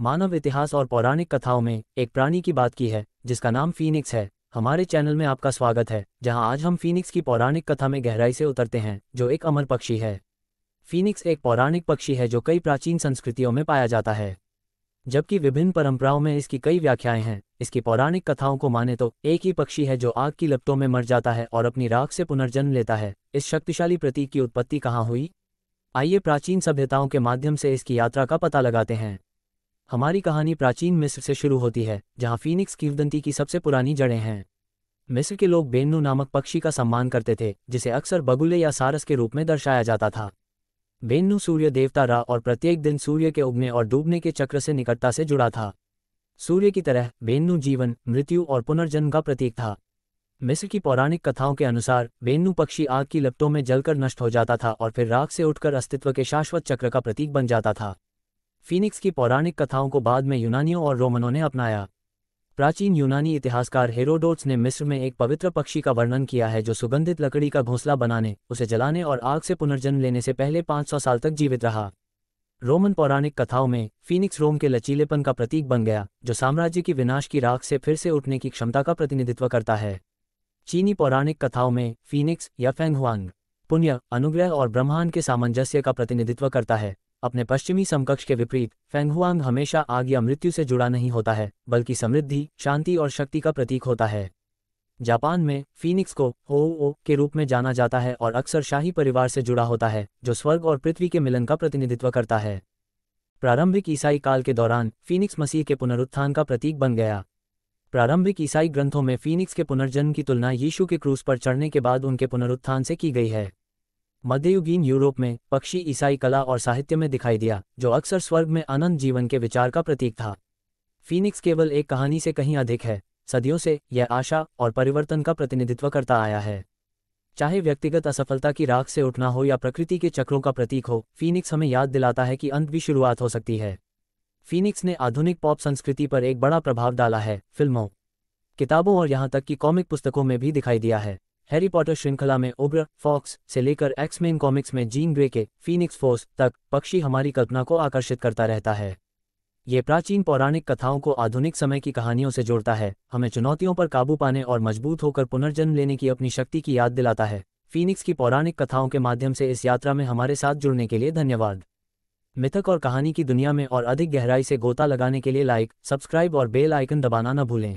मानव इतिहास और पौराणिक कथाओं में एक प्राणी की बात की है जिसका नाम फीनिक्स है हमारे चैनल में आपका स्वागत है जहां आज हम फीनिक्स की पौराणिक कथा में गहराई से उतरते हैं जो एक अमर पक्षी है फीनिक्स एक पौराणिक पक्षी है जो कई प्राचीन संस्कृतियों में पाया जाता है जबकि विभिन्न परंपराओं में इसकी कई व्याख्याएं हैं इसकी पौराणिक कथाओं को माने तो एक ही पक्षी है जो आग की लपटों में मर जाता है और अपनी राख से पुनर्जन्म लेता है इस शक्तिशाली प्रतीक की उत्पत्ति कहाँ हुई आइए प्राचीन सभ्यताओं के माध्यम से इसकी यात्रा का पता लगाते हैं हमारी कहानी प्राचीन मिस्र से शुरू होती है जहां फीनिक्स कीवदंती की सबसे पुरानी जड़ें हैं मिस्र के लोग बेन्नू नामक पक्षी का सम्मान करते थे जिसे अक्सर बगुले या सारस के रूप में दर्शाया जाता था बेन्नू सूर्य देवता रा और प्रत्येक दिन सूर्य के उगने और डूबने के चक्र से निकटता से जुड़ा था सूर्य की तरह बेन्नू जीवन मृत्यु और पुनर्जन्म का प्रतीक था मिस्र की पौराणिक कथाओं के अनुसार बेन्नू पक्षी आग की लपटों में जलकर नष्ट हो जाता था और फिर राख से उठकर अस्तित्व के शाश्वत चक्र का प्रतीक बन जाता था फीनिक्स की पौराणिक कथाओं को बाद में यूनानियों और रोमनों ने अपनाया प्राचीन यूनानी इतिहासकार हेरोडोट्स ने मिस्र में एक पवित्र पक्षी का वर्णन किया है जो सुगंधित लकड़ी का घोंसला बनाने उसे जलाने और आग से पुनर्जन्म लेने से पहले 500 साल तक जीवित रहा रोमन पौराणिक कथाओं में फीनिक्स रोम के लचीलेपन का प्रतीक बन गया जो साम्राज्य की विनाश की राख से फिर से उठने की क्षमता का प्रतिनिधित्व करता है चीनी पौराणिक कथाओं में फीनिक्स या फेंगहुआंग पुण्य अनुग्रह और ब्रह्मांड के सामंजस्य का प्रतिनिधित्व करता है अपने पश्चिमी समकक्ष के विपरीत फेंगहुआंग हमेशा आग या मृत्यु से जुड़ा नहीं होता है बल्कि समृद्धि शांति और शक्ति का प्रतीक होता है जापान में फीनिक्स को हो ओ के रूप में जाना जाता है और अक्सर शाही परिवार से जुड़ा होता है जो स्वर्ग और पृथ्वी के मिलन का प्रतिनिधित्व करता है प्रारंभिक ईसाई काल के दौरान फीनिक्स मसीह के पुनरुत्थान का प्रतीक बन गया प्रारंभिक ईसाई ग्रंथों में फीनिक्स के पुनर्जन्म की तुलना यीशु के क्रूस पर चढ़ने के बाद उनके पुनरुत्थान से की गई है मध्ययुगीन यूरोप में पक्षी ईसाई कला और साहित्य में दिखाई दिया जो अक्सर स्वर्ग में अनंत जीवन के विचार का प्रतीक था फीनिक्स केवल एक कहानी से कहीं अधिक है सदियों से यह आशा और परिवर्तन का प्रतिनिधित्व करता आया है चाहे व्यक्तिगत असफलता की राख से उठना हो या प्रकृति के चक्रों का प्रतीक हो फीनिक्स हमें याद दिलाता है कि अंत भी शुरुआत हो सकती है फीनिक्स ने आधुनिक पॉप संस्कृति पर एक बड़ा प्रभाव डाला है फिल्मों किताबों और यहां तक कि कॉमिक पुस्तकों में भी दिखाई दिया है हैरी पॉटर श्रृंखला में उब्र फॉक्स से लेकर एक्समेन कॉमिक्स में जीन ग्रे के फीनिक्स फोर्स तक पक्षी हमारी कल्पना को आकर्षित करता रहता है ये प्राचीन पौराणिक कथाओं को आधुनिक समय की कहानियों से जोड़ता है हमें चुनौतियों पर काबू पाने और मजबूत होकर पुनर्जन्म लेने की अपनी शक्ति की याद दिलाता है फीनिक्स की पौराणिक कथाओं के माध्यम से इस यात्रा में हमारे साथ जुड़ने के लिए धन्यवाद मिथक और कहानी की दुनिया में और अधिक गहराई से गोता लगाने के लिए लाइक सब्सक्राइब और बेल आइकन दबाना न भूलें